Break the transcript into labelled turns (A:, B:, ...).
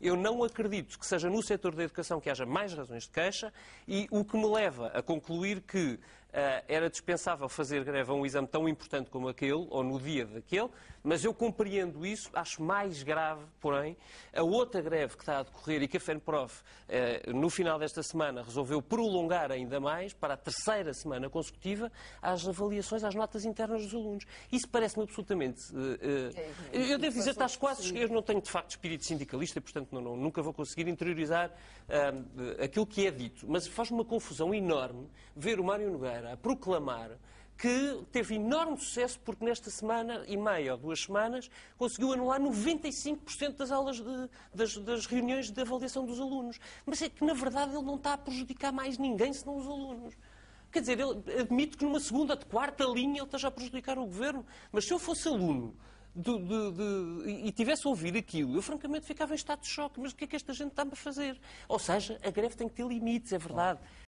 A: Eu não acredito que seja no setor da educação que haja mais razões de queixa e o que me leva a concluir que eh, era dispensável fazer greve eh, a um exame tão importante como aquele, ou no dia daquele, mas eu compreendo isso, acho mais grave, porém, a outra greve que está a decorrer e que a FENPROF, eh, no final desta semana, resolveu prolongar ainda mais, para a terceira semana consecutiva, as avaliações, as notas internas dos alunos. Isso parece-me absolutamente... Eu devo dizer, estás quase... Eu não tenho, de facto, espírito sindicalista, portanto, não, não, nunca vou conseguir interiorizar aquilo que é dito, mas faz-me uma confusão enorme ver o Mário Nogueira a proclamar que teve enorme sucesso porque nesta semana e meia ou duas semanas conseguiu anular 95% das aulas de, das, das, reuniões de avaliação dos alunos. Mas é que na verdade ele não está a prejudicar mais ninguém senão os alunos. Quer dizer, ele admito que numa segunda, de quarta linha ele esteja a prejudicar o governo, mas se eu fosse aluno de, de, de, e tivesse ouvido aquilo, eu francamente ficava em estado de choque. Mas o que é que esta gente está-me a fazer? Ou seja, a greve tem que ter limites, é verdade.